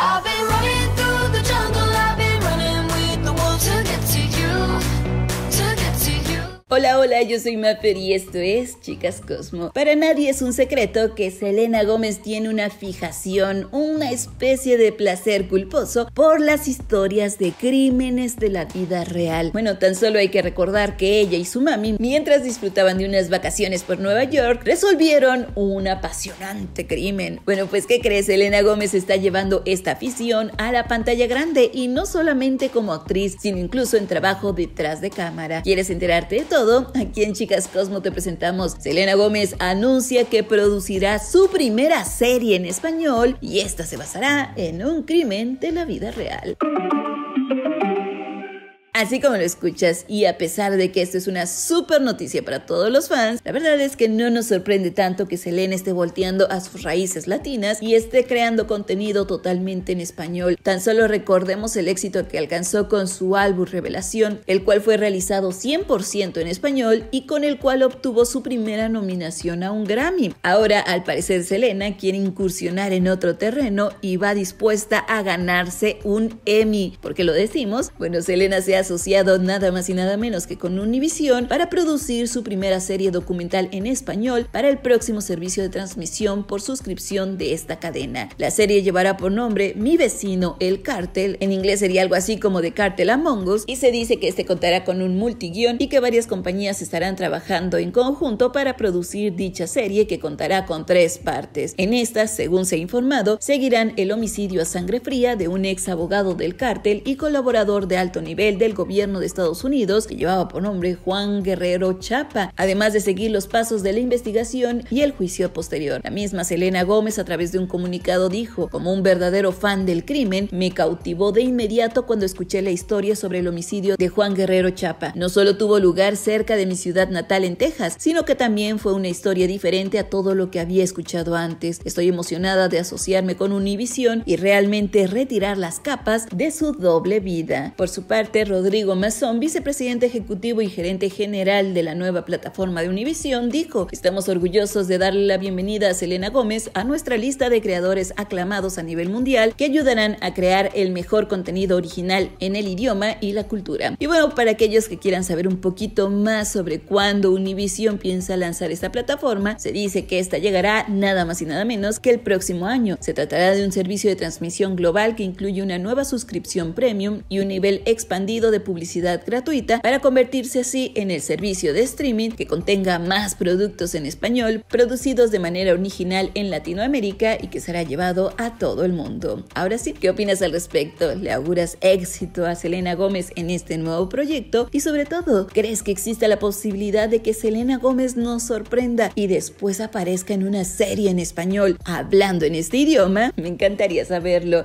I've Hola, hola, yo soy Mapper y esto es Chicas Cosmo. Para nadie es un secreto que Selena Gómez tiene una fijación, una especie de placer culposo por las historias de crímenes de la vida real. Bueno, tan solo hay que recordar que ella y su mami, mientras disfrutaban de unas vacaciones por Nueva York, resolvieron un apasionante crimen. Bueno, pues ¿qué crees? Selena Gómez está llevando esta afición a la pantalla grande y no solamente como actriz, sino incluso en trabajo detrás de cámara. ¿Quieres enterarte de todo? aquí en Chicas Cosmo te presentamos, Selena Gómez anuncia que producirá su primera serie en español y esta se basará en un crimen de la vida real. Así como lo escuchas, y a pesar de que esto es una super noticia para todos los fans, la verdad es que no nos sorprende tanto que Selena esté volteando a sus raíces latinas y esté creando contenido totalmente en español. Tan solo recordemos el éxito que alcanzó con su álbum Revelación, el cual fue realizado 100% en español y con el cual obtuvo su primera nominación a un Grammy. Ahora, al parecer, Selena quiere incursionar en otro terreno y va dispuesta a ganarse un Emmy. ¿Por qué lo decimos? Bueno, Selena se ha asociado nada más y nada menos que con Univision para producir su primera serie documental en español para el próximo servicio de transmisión por suscripción de esta cadena. La serie llevará por nombre Mi vecino el cártel, en inglés sería algo así como de cártel Among Us, y se dice que este contará con un multiguión y que varias compañías estarán trabajando en conjunto para producir dicha serie que contará con tres partes. En esta, según se ha informado, seguirán el homicidio a sangre fría de un ex abogado del cártel y colaborador de alto nivel del gobierno de Estados Unidos, que llevaba por nombre Juan Guerrero Chapa, además de seguir los pasos de la investigación y el juicio posterior. La misma Selena Gómez a través de un comunicado dijo, como un verdadero fan del crimen, me cautivó de inmediato cuando escuché la historia sobre el homicidio de Juan Guerrero Chapa. No solo tuvo lugar cerca de mi ciudad natal en Texas, sino que también fue una historia diferente a todo lo que había escuchado antes. Estoy emocionada de asociarme con Univision y realmente retirar las capas de su doble vida. Por su parte, Rodríguez Rodrigo Mazón, vicepresidente ejecutivo y gerente general de la nueva plataforma de Univision dijo, estamos orgullosos de darle la bienvenida a Selena Gómez a nuestra lista de creadores aclamados a nivel mundial que ayudarán a crear el mejor contenido original en el idioma y la cultura. Y bueno, para aquellos que quieran saber un poquito más sobre cuándo Univision piensa lanzar esta plataforma, se dice que esta llegará nada más y nada menos que el próximo año. Se tratará de un servicio de transmisión global que incluye una nueva suscripción premium y un nivel expandido de publicidad gratuita para convertirse así en el servicio de streaming que contenga más productos en español producidos de manera original en Latinoamérica y que será llevado a todo el mundo. Ahora sí, ¿qué opinas al respecto? ¿Le auguras éxito a Selena Gómez en este nuevo proyecto? Y sobre todo, ¿crees que exista la posibilidad de que Selena Gómez nos sorprenda y después aparezca en una serie en español hablando en este idioma? Me encantaría saberlo.